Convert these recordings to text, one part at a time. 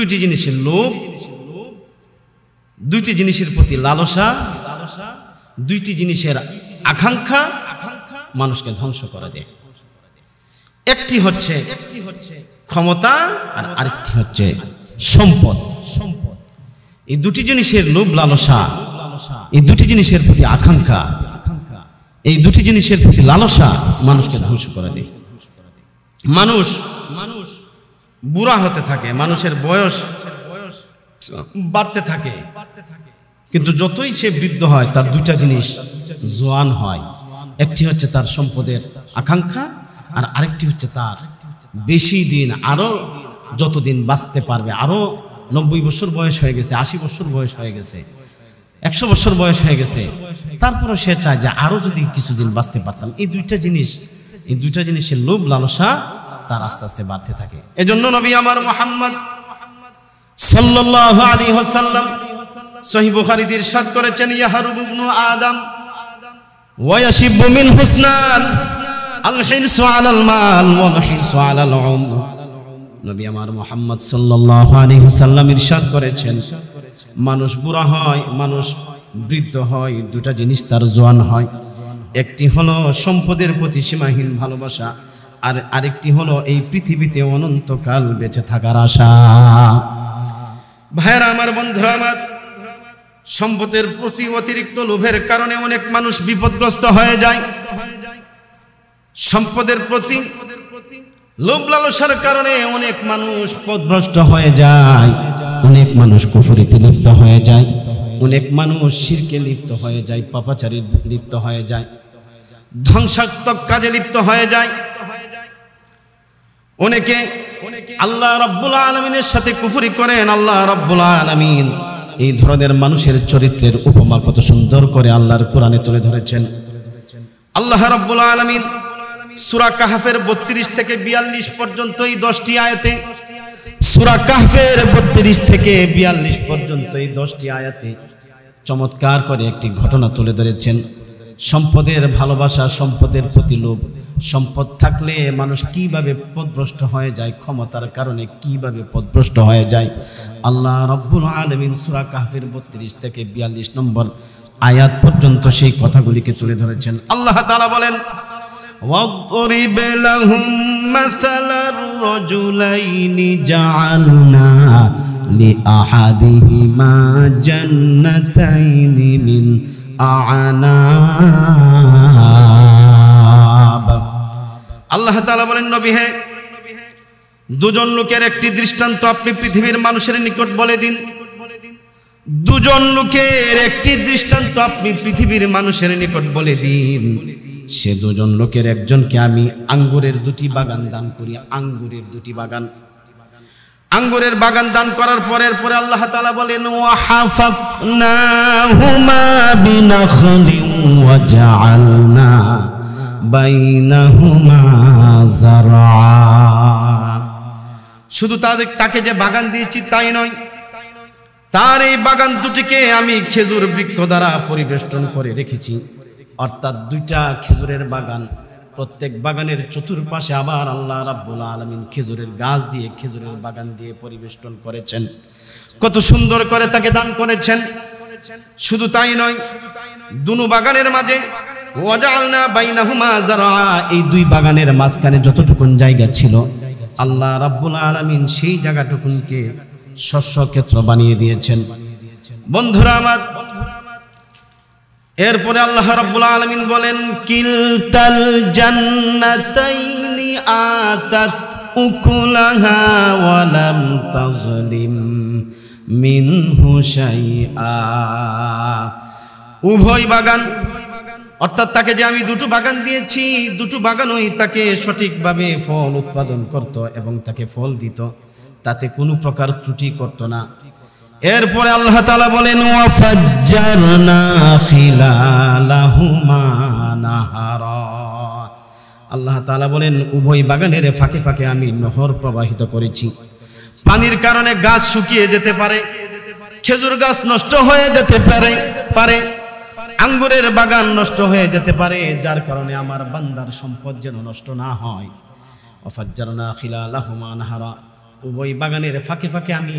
দুইটি জিনিসের লোভ দুইটি জিনিসের প্রতি লালসা দুইটি জিনিসের আকাঙ্ক্ষা মানুষকে ধ্বংস করে দেয় একটি হচ্ছে ক্ষমতা আর আরেকটি হচ্ছে সম্পদ সম্পদ এই দুটি জিনিসের লোভ লালসা এই দুটি জিনিসের প্রতি আকাঙ্ক্ষা এই দুটি জিনিসের প্রতি লালসা মানুষকে ধ্বংস করে দেয় মানুষ বুড়া হতে থাকে মানুষের বয়স বাড়তে থাকে কিন্তু যতই সে বৃদ্ধ হয় তার দুইটা জিনিস জোয়ান হয় একটি হচ্ছে তার সম্পদের আকাঙ্ক্ষা আর আরেকটি হচ্ছে তার বেশি দিন আরও যতদিন বাঁচতে পারবে আরও নব্বই বছর বয়স হয়ে গেছে আশি বছর বয়স হয়ে গেছে একশো বছর বয়স হয়ে গেছে তারপরে সে চায় যে আরও যদি কিছুদিন বাঁচতে পারতাম এই দুইটা জিনিস এই দুইটা জিনিসের লোভ লালসা তার আস্তে আস্তে বাড়তে থাকে এজন্য নবী আমার মোহাম্মদ সাল্লাহ আলী হোসাল্লাম সহি বুখারিতে ইরশাদ করেছেন ইয়াহারুব ইবনু আদম ওয়ায়াশিবু মিন হুসনান আল হিরসু আলাল মাল ওয়াল হিরসু আলাল উমর নবী আমার মুহাম্মদ সাল্লাল্লাহু আলাইহি ওয়াসাল্লাম ইরশাদ করেছেন মানুষ বুড়া হয় মানুষ বৃদ্ধ হয় দুটা জিনিস তার জোয়ান হয় একটি হলো সম্পদের প্রতি সীমাহীন ভালোবাসা আর আরেকটি হলো এই পৃথিবীতে অনন্তকাল বেঁচে থাকার আশা ভাইয়েরা আমার বন্ধুরা আমার সম্পদের প্রতি অতিরিক্ত লোভের কারণে অনেক মানুষ বিপদগ্রস্ত হয়ে যায় সম্পদের প্রতি লোভ লালসার কারণে অনেক মানুষ পদভ্রষ্ট হয়ে যায় অনেক মানুষ কুফুরিতে লিপ্ত হয়ে যায় অনেক মানুষ শিরকে লিপ্ত হয়ে যায় পাপাচারী লিপ্ত হয়ে যায় ধ্বংসাত্মক কাজে লিপ্ত হয়ে যায় অনেকে আল্লাহ রব্বুল আলমিনের সাথে কুফুরি করেন আল্লাহ রব্বুল আলমিন এই ধরনের মানুষের চরিত্রের উপমা কত সুন্দর করে আল্লাহর কোরআনে তুলে ধরেছেন আল্লাহ রব্বুল আলমিন সুরা কাহাফের বত্রিশ থেকে বিয়াল্লিশ পর্যন্ত এই দশটি আয়াতে সুরা কাহাফের বত্রিশ থেকে বিয়াল্লিশ পর্যন্ত এই দশটি আয়াতে চমৎকার করে একটি ঘটনা তুলে ধরেছেন সম্পদের ভালোবাসা সম্পদের প্রতি লোভ সম্পদ থাকলে মানুষ কিভাবে পদভ্রষ্ট হয়ে যায় ক্ষমতার কারণে কিভাবে পদভ্রষ্ট হয়ে যায় আল্লাহ রব্বুল আলমিন সুরা কাহফির বত্রিশ থেকে বিয়াল্লিশ নম্বর আয়াত পর্যন্ত সেই কথাগুলিকে তুলে ধরেছেন আল্লাহ তালা বলেন واضرب لهم مثل الرجلين جعلنا لأحدهما جنتين من আল্লাহ তাআলা বলেন নবী হে দুজন লোকের একটি দৃষ্টান্ত আপনি পৃথিবীর মানুষের নিকট বলে দিন দুজন লোকের একটি দৃষ্টান্ত আপনি পৃথিবীর মানুষের নিকট বলে দিন সে দুজন লোকের একজনকে আমি আঙ্গুরের দুটি বাগান দান করি আঙ্গুরের দুটি বাগান আঙ্গুরের বাগান দান করার পরের পরে আল্লাহ তালা বলেন শুধু তাদের তাকে যে বাগান দিয়েছি তাই নয় তার এই বাগান দুটিকে আমি খেজুর বৃক্ষ দ্বারা পরিবেষ্টন করে রেখেছি অর্থাৎ দুইটা খেজুরের বাগান প্রত্যেক বাগানের চতুর্পাশে আবার আল্লাহ রাব্বুল আলমিন খেজুরের গাছ দিয়ে খেজুরের বাগান দিয়ে পরিবেষ্টন করেছেন কত সুন্দর করে তাকে দান করেছেন শুধু তাই নয় দুনু বাগানের মাঝে এই দুই বাগানের মাঝখানে যতটুকুন জায়গা ছিল আল্লাহ রাব্বুল আলমিন সেই জায়গাটুকুনকে শস্য ক্ষেত্র বানিয়ে দিয়েছেন বন্ধুরা আমার বন্ধুরা এরপরে আল্লাহ রাব্বুল আলামিন বলেন কিলতাল জান্নাতাইনি আতাত উকুলাহা ওয়া লাম তাজলিম মিনহু শাইআ উভয় বাগান অর্থাৎ তাকে যে আমি দুটো বাগান দিয়েছি দুটো বাগানই তাকে সঠিকভাবে ফল উৎপাদন করত এবং তাকে ফল দিত তাতে কোনো প্রকার ত্রুটি করত না এরপরে আল্লাহ তালা বলেন আল্লাহ তালা বলেন উভয় বাগানের ফাঁকে ফাঁকে আমি নহর প্রবাহিত করেছি পানির কারণে গাছ শুকিয়ে যেতে পারে খেজুর গাছ নষ্ট হয়ে যেতে পারে পারে আঙ্গুরের বাগান নষ্ট হয়ে যেতে পারে যার কারণে আমার বান্দার সম্পদ যেন নষ্ট না হয় না খিলা আল্লাহমান হারা ওই বাগানের ফাঁকে ফাঁকে আমি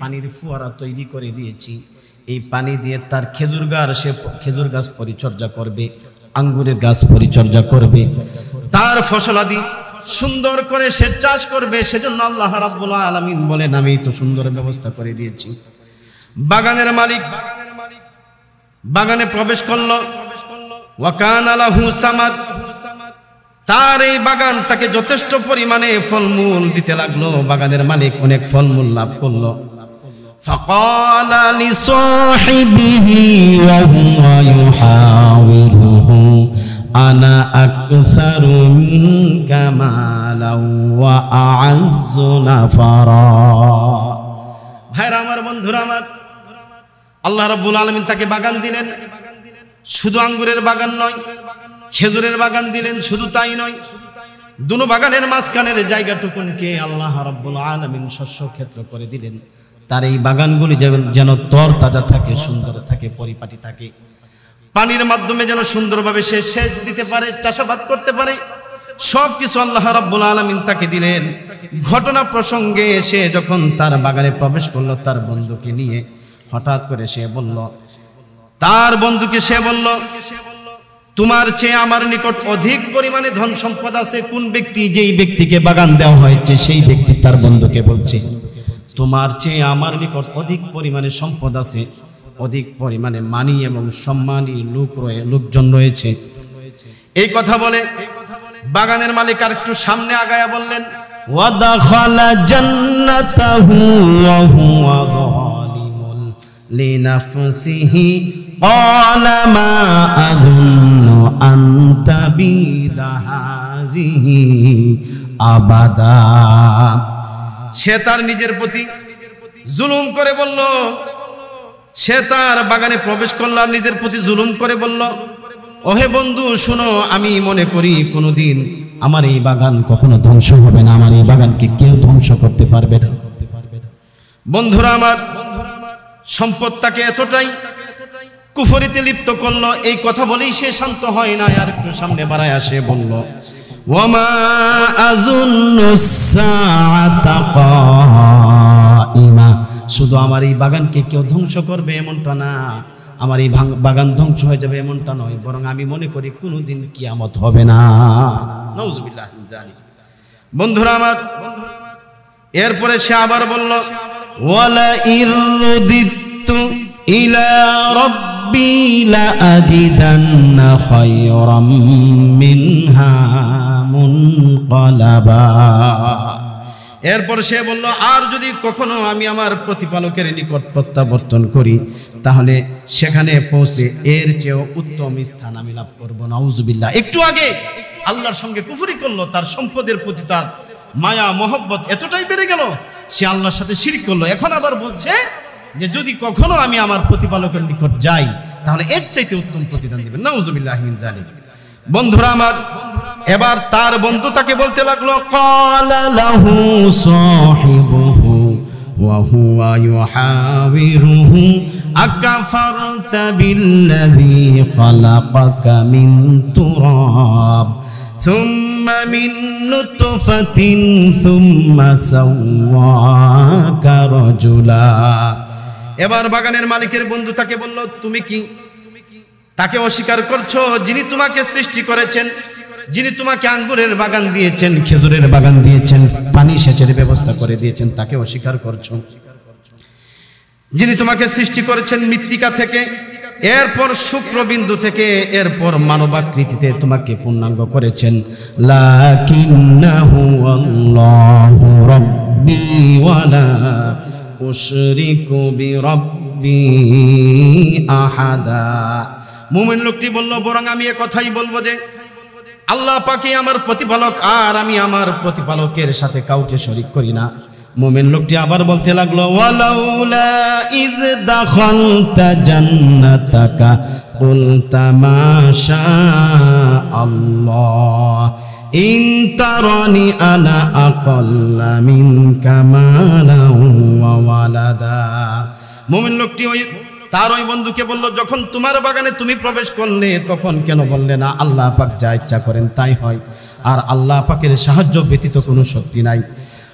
পানির ফুয়ারা তৈরি করে দিয়েছি এই পানি দিয়ে তার খেজুর গাছ সে খেজুর গাছ পরিচর্যা করবে আঙ্গুরের গাছ পরিচর্যা করবে তার ফসলাদি সুন্দর করে সে চাষ করবে সেজন্য আল্লাহ রাব্বুল আলামিন বলেন আমি তো সুন্দর ব্যবস্থা করে দিয়েছি বাগানের মালিক বাগানে প্রবেশ করলো ওয়াকান আলাহু সামাদ তার এই বাগান তাকে যথেষ্ট পরিমাণে ফলমূল দিতে লাগলো বাগানের মালিক অনেক ফলমূল লাভ করল আমার আমার আল্লাহ রবুল আলামিন তাকে বাগান দিলেন শুধু আঙ্গুরের বাগান নয় খেজুরের বাগান দিলেন শুধু তাই নয় দুনো বাগানের মাঝখানের জায়গাটুকুনকে আল্লাহ রাব্বুল আলামিন শস্য ক্ষেত্র করে দিলেন তার এই বাগানগুলি যেন তর তাজা থাকে সুন্দর থাকে পরিপাটি থাকে পানির মাধ্যমে যেন সুন্দরভাবে সে সেচ দিতে পারে চাষাবাদ করতে পারে সব কিছু আল্লাহ রাব্বুল আলামিন তাকে দিলেন ঘটনা প্রসঙ্গে এসে যখন তার বাগানে প্রবেশ করলো তার বন্ধুকে নিয়ে হঠাৎ করে সে বলল তার বন্ধুকে সে বলল তোমার চেয়ে আমার নিকট অধিক পরিমাণে ধন সম্পদ আছে কোন ব্যক্তি যেই ব্যক্তিকে বাগান দেওয়া হয়েছে সেই ব্যক্তি তার বন্ধুকে বলছে তোমার চেয়ে আমার নিকট অধিক পরিমাণে সম্পদ আছে অধিক পরিমাণে মানি এবং সম্মানী লোক রয়ে লোকজন রয়েছে এই কথা বলে বাগানের মালিক আর একটু সামনে আগায়া বললেন ওয়াদা খালা জান্নাতাহু ওয়া হুয়া لنفسه قال ما أظن أن تبيد هذه أبدا সে তার নিজের প্রতি জুলুম করে বলল সে তার বাগানে প্রবেশ করল আর নিজের প্রতি জুলুম করে বলল ওহে বন্ধু শুনো আমি মনে করি কোনোদিন আমার এই বাগান কখনো ধ্বংস হবে না আমার এই বাগানকে কেউ ধ্বংস করতে পারবে না বন্ধুরা আমার সম্পদ তাকে এতটাই কুফরিতে লিপ্ত করল এই কথা বলেই সে শান্ত হয় না আর একটু সামনে বাড়ায় আসে বলল ওমা শুধু আমার এই বাগানকে কেউ ধ্বংস করবে এমনটা না আমার এই বাগান ধ্বংস হয়ে যাবে এমনটা নয় বরং আমি মনে করি কোনোদিন কিয়ামত হবে না নজবিল্লাহ জানি বন্ধুরা আমার এরপরে সে আবার বলল এরপর সে বলল আর যদি কখনো আমি আমার প্রতিপালকের নিকট প্রত্যাবর্তন করি তাহলে সেখানে পৌঁছে এর চেয়েও উত্তম স্থান আমি লাভ করবো নাউজুবিল্লাহ একটু আগে আল্লাহর সঙ্গে কুফুরি করলো তার সম্পদের প্রতি তার মায়া মহব্বত এতটাই বেড়ে গেল সে আল্লাহর সাথে শিরিক করলো এখন আবার বলছে যে যদি কখনো আমি আমার প্রতিপালকের নিকট যাই তাহলে এর চাইতে উত্তম প্রতিদান দেবেন নাউজুবিল্লাহমিন জানি বন্ধুরা আমার এবার তার বন্ধু তাকে বলতে লাগলো কলালাহু সাহিবুহু وهو يحاوره أكفرت بالذي خلقك من تراب ثم ثم من نطفة ثم سواك رجلا এবার বাগানের মালিকের বন্ধু তাকে বলল তুমি কি তাকে অস্বীকার করছো যিনি তোমাকে সৃষ্টি করেছেন যিনি তোমাকে আঙ্গুরের বাগান দিয়েছেন খেজুরের বাগান দিয়েছেন পানি সেচের ব্যবস্থা করে দিয়েছেন তাকে অস্বীকার করছো যিনি তোমাকে সৃষ্টি করেছেন মৃত্তিকা থেকে এরপর শুক্রবিন্দু থেকে এরপর মানবাকৃতিতে তোমাকে পূর্ণাঙ্গ করেছেন মুমিন লোকটি বলল বরং আমি এ কথাই বলবো যে আল্লাহ পাকি আমার প্রতিপালক আর আমি আমার প্রতিপালকের সাথে কাউকে শরিক করি না মোমেন লোকটি আবার বলতে লাগলো ইজ আনা মোমেন লোকটি ওই তার ওই বন্ধুকে বলল যখন তোমার বাগানে তুমি প্রবেশ করলে তখন কেন বললে না আল্লাহ পাক যা ইচ্ছা করেন তাই হয় আর আল্লাহ পাকের সাহায্য ব্যতীত কোনো শক্তি নাই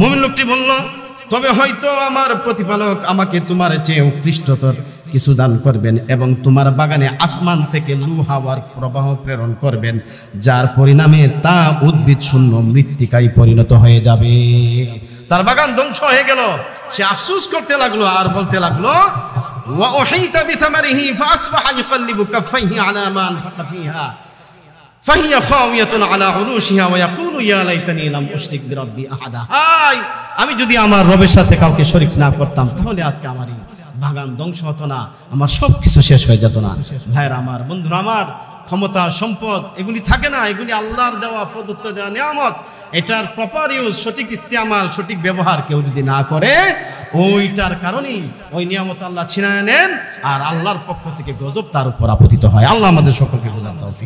মুমিন লোকটি বলল তবে হয়তো আমার প্রতিপালক আমাকে তোমার চেয়ে উৎকৃষ্টতর কিছু দান করবেন এবং তোমার বাগানে আসমান থেকে লু হাওয়ার প্রবাহ প্রেরণ করবেন যার পরিণামে তা উদ্ভিদ শূন্য মৃত্তিকায় পরিণত হয়ে যাবে তার বাগান ধ্বংস হয়ে গেল সে আফসুস করতে লাগলো আর বলতে লাগলো ফাহিয়া খাওয়াতুন আলা উরুশিহা ওয়া ইয়াকুলু ইয়া লাইতানি লাম উশরিক বিরাব্বি আহাদা হাই আমি যদি আমার রবের সাথে কাউকে শরিক না করতাম তাহলে আজকে আমার এই বাগান ধ্বংস হতো না আমার সব কিছু শেষ হয়ে যেত না ভাইয়ের আমার বন্ধুরা আমার ক্ষমতা সম্পদ এগুলি থাকে না এগুলি আল্লাহর দেওয়া প্রদত্ত দেওয়া নিয়ামত এটার প্রপার ইউজ সঠিক ইস্তেমাল সঠিক ব্যবহার কেউ যদি না করে ওইটার কারণেই ওই নিয়ামত আল্লাহ ছিনায় নেন আর আল্লাহর পক্ষ থেকে গজব তার উপর আপতিত হয় আল্লাহ আমাদের সকলকে বোঝার তৌফিক